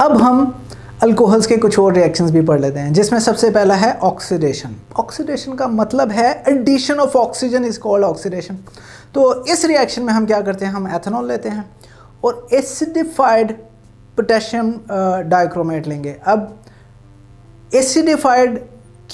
अब हम अल्कोहल्स के कुछ और रिएक्शंस भी पढ़ लेते हैं जिसमें सबसे पहला है ऑक्सीडेशन ऑक्सीडेशन का मतलब है addition of oxygen is called oxidation तो इस रिएक्शन में हम क्या करते हैं हम एथेनॉल लेते हैं और एसिडिफाइड पोटेशियम डाइक्रोमेट लेंगे अब एसिडिफाइड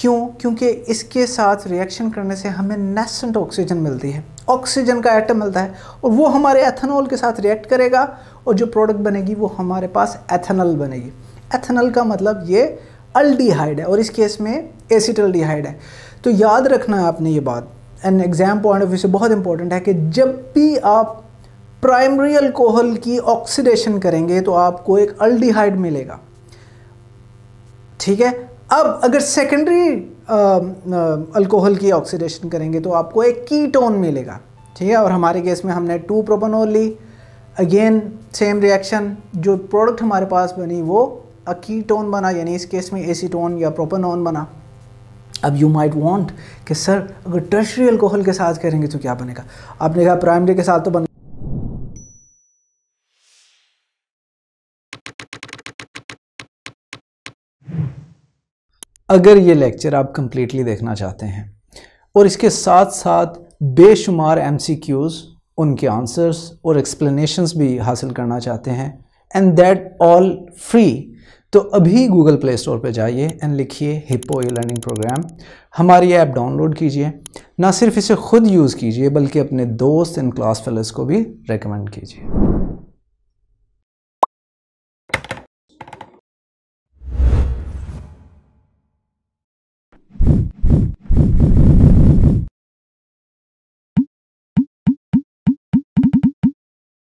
क्यों क्योंकि इसके साथ रिएक्शन करने से हमें नेसेंट ऑक्सीजन मिलती है ऑक्सीजन का एटम मिलता है और वो हमारे एथेनॉल के साथ रिएक्ट करेगा और जो प्रोडक्ट बनेगी वो हमारे पास एथेनल बनेगी एथेनॉल का मतलब ये अल्डिहाइड है और इस केस में एसिटल है तो याद रखना है आपने ये बात an exam point of view से बहुत इंपॉर्टेंट है कि जब भी आप प्राइमरी अल्कोहल की ऑक्सीडेशन करेंगे तो आपको एक अल्डिहाइड मिलेगा ठीक है अब अगर सेकेंडरी अल्कोहल की ऑक्सीडेशन करेंगे तो आपको एक कीटोन मिलेगा ठीक है और हमारे केस में हमने टू प्रोपनोल ली अगेन सेम रिएक्शन जो प्रोडक्ट हमारे पास बनी वो अ कीटोन बना यानी इस केस में एसीटोन या प्रोपनोन बना अब यू माइट वांट कि सर अगर टर्शरी अल्कोहल के साथ करेंगे तो क्या बनेगा आपने कहा प्राइमरी के साथ तो बन अगर ये लेक्चर आप कम्प्लीटली देखना चाहते हैं और इसके साथ साथ बेशुमार एम उनके आंसर्स और एक्सप्लेनेशंस भी हासिल करना चाहते हैं एंड दैट ऑल फ्री तो अभी गूगल प्ले स्टोर पर जाइए एंड लिखिए हिपो ई लर्निंग प्रोग्राम हमारी ऐप डाउनलोड कीजिए ना सिर्फ इसे खुद यूज़ कीजिए बल्कि अपने दोस्त एंड क्लास फेलोज़ को भी रेकमेंड कीजिए